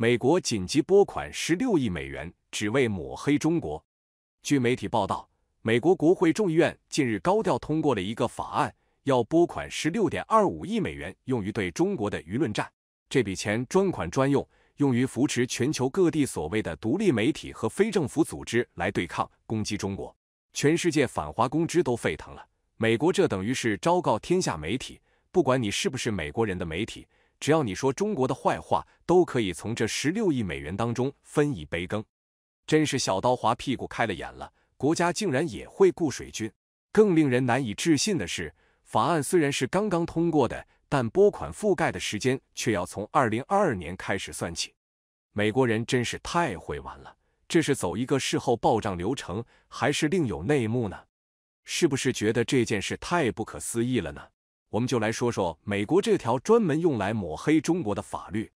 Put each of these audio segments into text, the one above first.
美国紧急拨款十六亿美元，只为抹黑中国。据媒体报道，美国国会众议院近日高调通过了一个法案，要拨款十六点二五亿美元，用于对中国的舆论战。这笔钱专款专用，用于扶持全球各地所谓的独立媒体和非政府组织来对抗攻击中国。全世界反华公知都沸腾了，美国这等于是昭告天下：媒体，不管你是不是美国人的媒体。只要你说中国的坏话，都可以从这十六亿美元当中分一杯羹，真是小刀划屁股开了眼了。国家竟然也会雇水军，更令人难以置信的是，法案虽然是刚刚通过的，但拨款覆盖的时间却要从二零二二年开始算起。美国人真是太会玩了，这是走一个事后报账流程，还是另有内幕呢？是不是觉得这件事太不可思议了呢？我们就来说说美国这条专门用来抹黑中国的法律。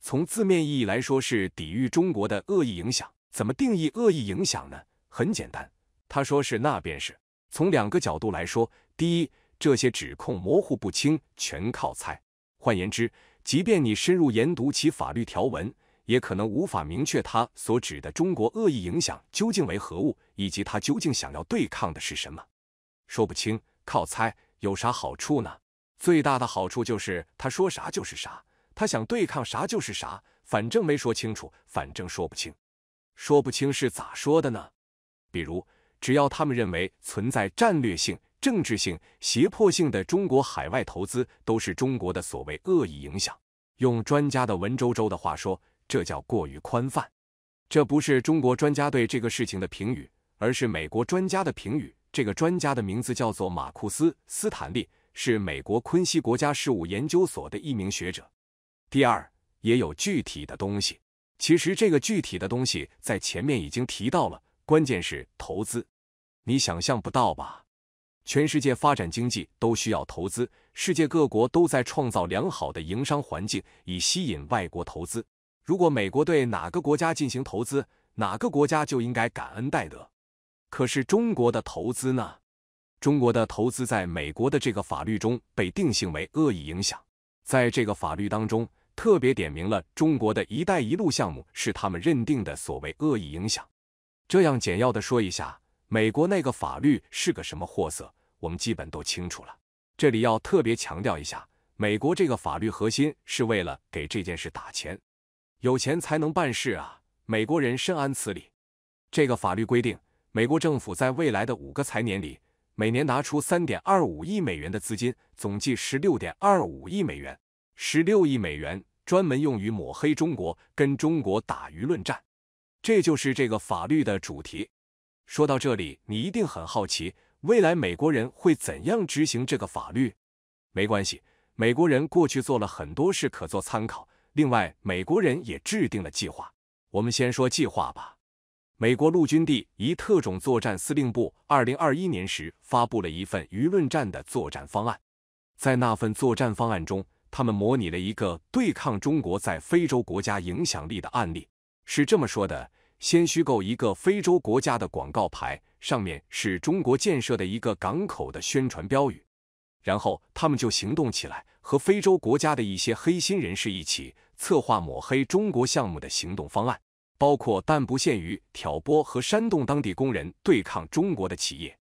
从字面意义来说，是抵御中国的恶意影响。怎么定义恶意影响呢？很简单，他说是那便是。从两个角度来说，第一，这些指控模糊不清，全靠猜。换言之，即便你深入研读其法律条文，也可能无法明确他所指的中国恶意影响究竟为何物，以及他究竟想要对抗的是什么。说不清，靠猜。有啥好处呢？最大的好处就是他说啥就是啥，他想对抗啥就是啥，反正没说清楚，反正说不清。说不清是咋说的呢？比如，只要他们认为存在战略性、政治性、胁迫性的中国海外投资，都是中国的所谓恶意影响。用专家的文绉绉的话说，这叫过于宽泛。这不是中国专家对这个事情的评语，而是美国专家的评语。这个专家的名字叫做马库斯·斯坦利，是美国昆西国家事务研究所的一名学者。第二，也有具体的东西。其实这个具体的东西在前面已经提到了，关键是投资。你想象不到吧？全世界发展经济都需要投资，世界各国都在创造良好的营商环境以吸引外国投资。如果美国对哪个国家进行投资，哪个国家就应该感恩戴德。可是中国的投资呢？中国的投资在美国的这个法律中被定性为恶意影响。在这个法律当中，特别点明了中国的一带一路项目是他们认定的所谓恶意影响。这样简要的说一下，美国那个法律是个什么货色，我们基本都清楚了。这里要特别强调一下，美国这个法律核心是为了给这件事打钱，有钱才能办事啊！美国人深谙此理。这个法律规定。美国政府在未来的五个财年里，每年拿出三点二五亿美元的资金，总计十六点二五亿美元，十六亿美元专门用于抹黑中国，跟中国打舆论战。这就是这个法律的主题。说到这里，你一定很好奇，未来美国人会怎样执行这个法律？没关系，美国人过去做了很多事可做参考，另外美国人也制定了计划。我们先说计划吧。美国陆军第一特种作战司令部，二零二一年时发布了一份舆论战的作战方案。在那份作战方案中，他们模拟了一个对抗中国在非洲国家影响力的案例，是这么说的：先虚构一个非洲国家的广告牌，上面是中国建设的一个港口的宣传标语，然后他们就行动起来，和非洲国家的一些黑心人士一起策划抹黑中国项目的行动方案。包括但不限于挑拨和煽动当地工人对抗中国的企业。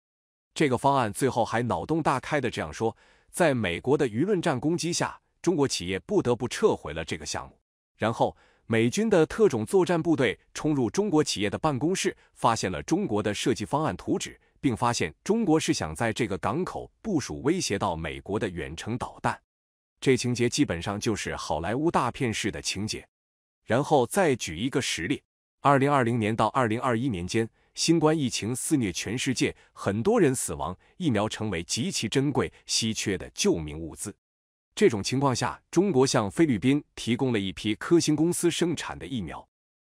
这个方案最后还脑洞大开的这样说：在美国的舆论战攻击下，中国企业不得不撤回了这个项目。然后美军的特种作战部队冲入中国企业的办公室，发现了中国的设计方案图纸，并发现中国是想在这个港口部署威胁到美国的远程导弹。这情节基本上就是好莱坞大片式的情节。然后再举一个实例：二零二零年到二零二一年间，新冠疫情肆虐全世界，很多人死亡，疫苗成为极其珍贵、稀缺的救命物资。这种情况下，中国向菲律宾提供了一批科兴公司生产的疫苗。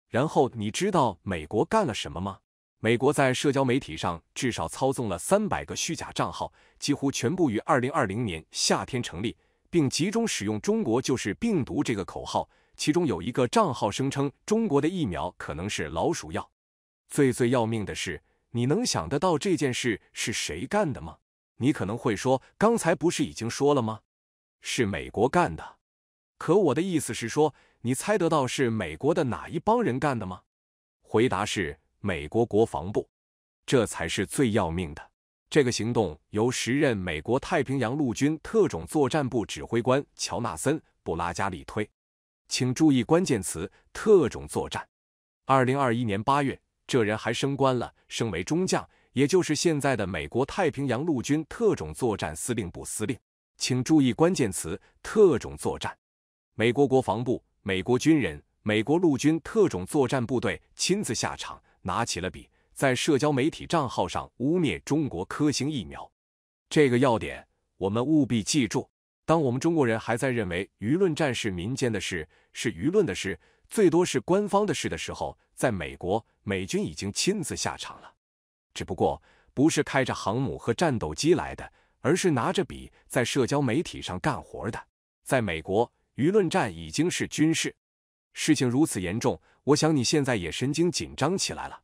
然后，你知道美国干了什么吗？美国在社交媒体上至少操纵了三百个虚假账号，几乎全部于二零二零年夏天成立，并集中使用“中国就是病毒”这个口号。其中有一个账号声称中国的疫苗可能是老鼠药，最最要命的是，你能想得到这件事是谁干的吗？你可能会说，刚才不是已经说了吗？是美国干的。可我的意思是说，你猜得到是美国的哪一帮人干的吗？回答是美国国防部，这才是最要命的。这个行动由时任美国太平洋陆军特种作战部指挥官乔纳森·布拉加里推。请注意关键词：特种作战。二零二一年八月，这人还升官了，升为中将，也就是现在的美国太平洋陆军特种作战司令部司令。请注意关键词：特种作战。美国国防部、美国军人、美国陆军特种作战部队亲自下场，拿起了笔，在社交媒体账号上污蔑中国科兴疫苗。这个要点我们务必记住。当我们中国人还在认为舆论战是民间的事、是舆论的事、最多是官方的事的时候，在美国，美军已经亲自下场了，只不过不是开着航母和战斗机来的，而是拿着笔在社交媒体上干活的。在美国，舆论战已经是军事事情，如此严重。我想你现在也神经紧张起来了。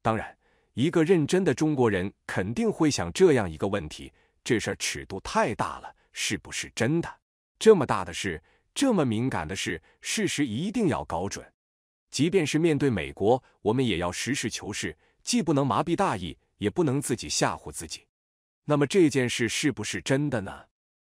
当然，一个认真的中国人肯定会想这样一个问题：这事尺度太大了。是不是真的？这么大的事，这么敏感的事，事实一定要搞准。即便是面对美国，我们也要实事求是，既不能麻痹大意，也不能自己吓唬自己。那么这件事是不是真的呢？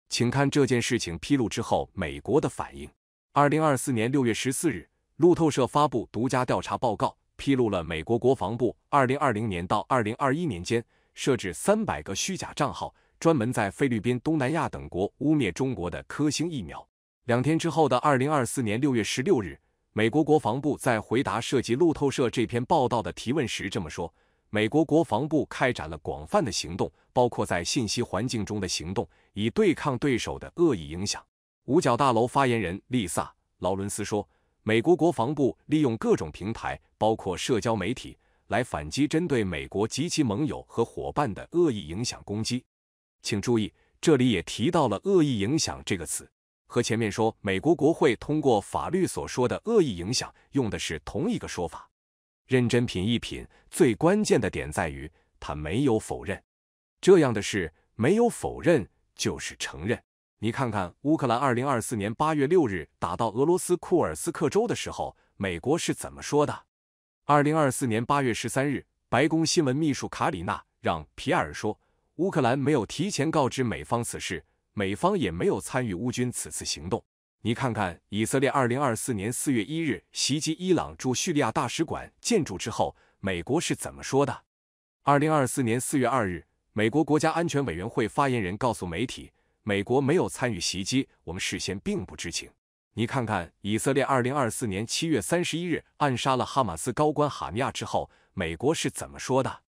请看这件事情披露之后美国的反应。二零二四年六月十四日，路透社发布独家调查报告，披露了美国国防部二零二零年到二零二一年间设置三百个虚假账号。专门在菲律宾、东南亚等国污蔑中国的科兴疫苗。两天之后的二零二四年六月十六日，美国国防部在回答涉及路透社这篇报道的提问时这么说：“美国国防部开展了广泛的行动，包括在信息环境中的行动，以对抗对手的恶意影响。”五角大楼发言人丽萨·劳伦斯说：“美国国防部利用各种平台，包括社交媒体，来反击针对美国及其盟友和伙伴的恶意影响攻击。”请注意，这里也提到了“恶意影响”这个词，和前面说美国国会通过法律所说的“恶意影响”用的是同一个说法。认真品一品，最关键的点在于他没有否认这样的事，没有否认就是承认。你看看乌克兰二零二四年八月六日打到俄罗斯库尔斯克州的时候，美国是怎么说的？二零二四年八月十三日，白宫新闻秘书卡里娜让皮埃尔说。乌克兰没有提前告知美方此事，美方也没有参与乌军此次行动。你看看以色列二零二四年四月一日袭击伊朗驻叙利亚大使馆建筑之后，美国是怎么说的？二零二四年四月二日，美国国家安全委员会发言人告诉媒体，美国没有参与袭击，我们事先并不知情。你看看以色列二零二四年七月三十一日暗杀了哈马斯高官哈尼亚之后，美国是怎么说的？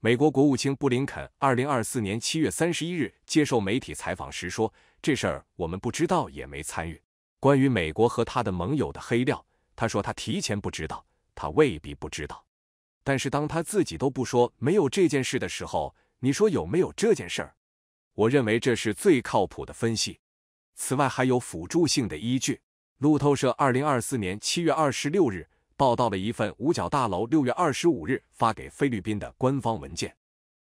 美国国务卿布林肯2024年7月31日接受媒体采访时说：“这事儿我们不知道，也没参与。关于美国和他的盟友的黑料，他说他提前不知道，他未必不知道。但是当他自己都不说没有这件事的时候，你说有没有这件事？我认为这是最靠谱的分析。此外还有辅助性的依据。”路透社2024年7月26日。报道了一份五角大楼六月二十五日发给菲律宾的官方文件。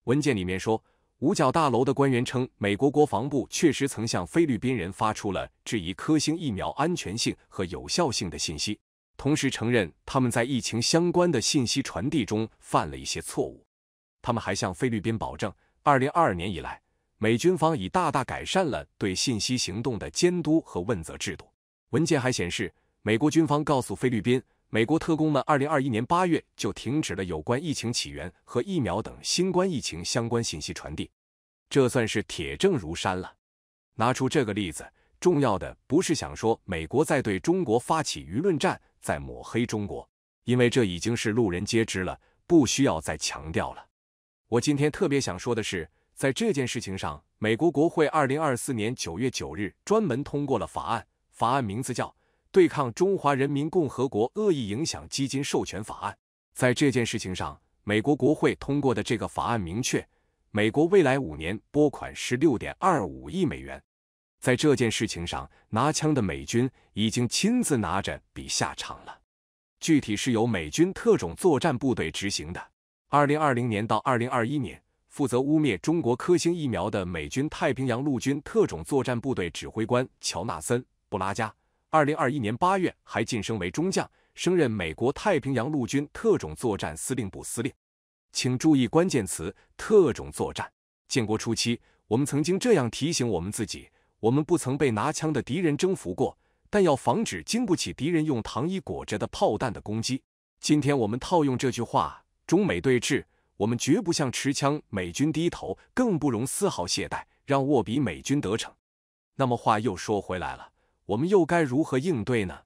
文件里面说，五角大楼的官员称，美国国防部确实曾向菲律宾人发出了质疑科兴疫苗安全性和有效性的信息，同时承认他们在疫情相关的信息传递中犯了一些错误。他们还向菲律宾保证，二零二二年以来，美军方已大大改善了对信息行动的监督和问责制度。文件还显示，美国军方告诉菲律宾。美国特工们二零二一年八月就停止了有关疫情起源和疫苗等新冠疫情相关信息传递，这算是铁证如山了。拿出这个例子，重要的不是想说美国在对中国发起舆论战，在抹黑中国，因为这已经是路人皆知了，不需要再强调了。我今天特别想说的是，在这件事情上，美国国会二零二四年九月九日专门通过了法案，法案名字叫。对抗中华人民共和国恶意影响基金授权法案，在这件事情上，美国国会通过的这个法案明确，美国未来五年拨款十六点二五亿美元。在这件事情上，拿枪的美军已经亲自拿着笔下场了，具体是由美军特种作战部队执行的。二零二零年到二零二一年，负责污蔑中国科兴疫苗的美军太平洋陆军特种作战部队指挥官乔纳森·布拉加。二零二一年八月，还晋升为中将，升任美国太平洋陆军特种作战司令部司令。请注意关键词“特种作战”。建国初期，我们曾经这样提醒我们自己：我们不曾被拿枪的敌人征服过，但要防止经不起敌人用糖衣裹着的炮弹的攻击。今天我们套用这句话：中美对峙，我们绝不向持枪美军低头，更不容丝毫懈怠，让握笔美军得逞。那么话又说回来了。我们又该如何应对呢？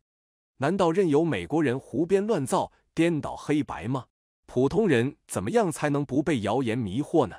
难道任由美国人胡编乱造、颠倒黑白吗？普通人怎么样才能不被谣言迷惑呢？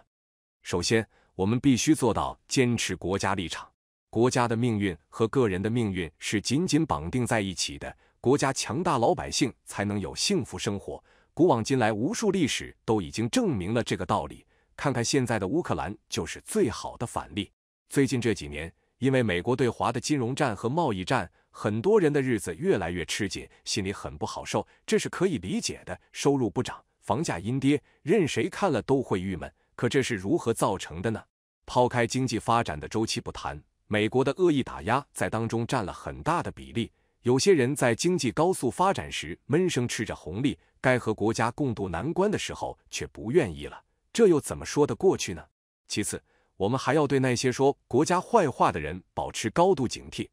首先，我们必须做到坚持国家立场。国家的命运和个人的命运是紧紧绑定在一起的。国家强大，老百姓才能有幸福生活。古往今来，无数历史都已经证明了这个道理。看看现在的乌克兰就是最好的反例。最近这几年。因为美国对华的金融战和贸易战，很多人的日子越来越吃紧，心里很不好受，这是可以理解的。收入不涨，房价阴跌，任谁看了都会郁闷。可这是如何造成的呢？抛开经济发展的周期不谈，美国的恶意打压在当中占了很大的比例。有些人在经济高速发展时闷声吃着红利，该和国家共度难关的时候却不愿意了，这又怎么说得过去呢？其次，我们还要对那些说国家坏话的人保持高度警惕。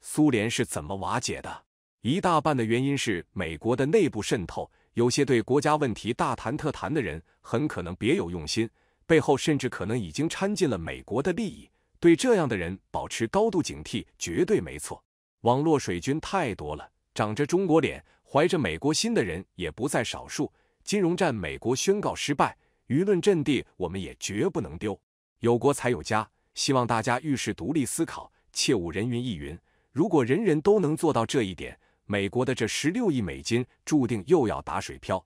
苏联是怎么瓦解的？一大半的原因是美国的内部渗透。有些对国家问题大谈特谈的人，很可能别有用心，背后甚至可能已经掺进了美国的利益。对这样的人保持高度警惕，绝对没错。网络水军太多了，长着中国脸、怀着美国心的人也不在少数。金融战，美国宣告失败，舆论阵地我们也绝不能丢。有国才有家，希望大家遇事独立思考，切勿人云亦云。如果人人都能做到这一点，美国的这十六亿美金注定又要打水漂。